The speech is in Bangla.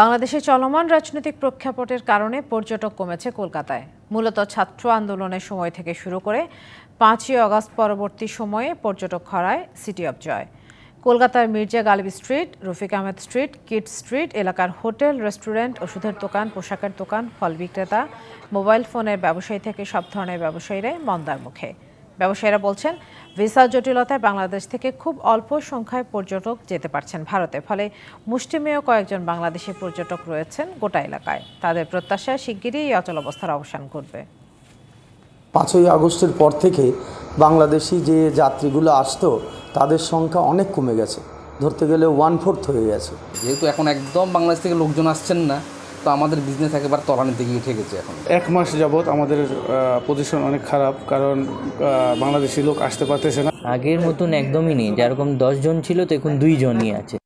বাংলাদেশে চলমান রাজনৈতিক প্রেক্ষাপটের কারণে পর্যটক কমেছে কলকাতায় মূলত ছাত্র আন্দোলনের সময় থেকে শুরু করে পাঁচই অগস্ট পরবর্তী সময়ে পর্যটক খরায় সিটি অব জয় কলকাতার Mirza Ghalib street Rafiq Ahmed street Kyd street এলাকার হোটেল রেস্টুরেন্ট ওষুধের দোকান পোশাকের দোকান ফল বিক্রেতা মোবাইল ফোনের ব্যবসায়ী থেকে সব ধরনের ব্যবসায়ীরাই মন্দার মুখে ব্যবসায়ীরা বলছেন ভিসা জটিলতায় বাংলাদেশ থেকে খুব অল্প সংখ্যায় পর্যটক যেতে পারছেন ভারতে ফলে মুষ্টিমেয় কয়েকজন বাংলাদেশি পর্যটক রয়েছেন গোটা এলাকায় তাদের প্রত্যাশা শিগগিরই এই অচলাবস্থার অবসান করবে পাঁচই আগস্টের পর থেকে বাংলাদেশি যে যাত্রীগুলো আসতো তাদের সংখ্যা অনেক কমে গেছে ধরতে গেলে ওয়ান ফোর্থ হয়ে গেছে যেহেতু এখন একদম বাংলাদেশ থেকে লোকজন আসছেন না তো আমাদের বিজনেস একেবারে দিকে গিয়ে ঠেকেছে এখন এক মাস যাবৎ আমাদের পজিশন অনেক খারাপ কারণ বাংলাদেশি লোক আসতে পারতেছে না আগের মতন একদমই নেই যেরকম দশজন ছিল তো এখন দুইজনই আছে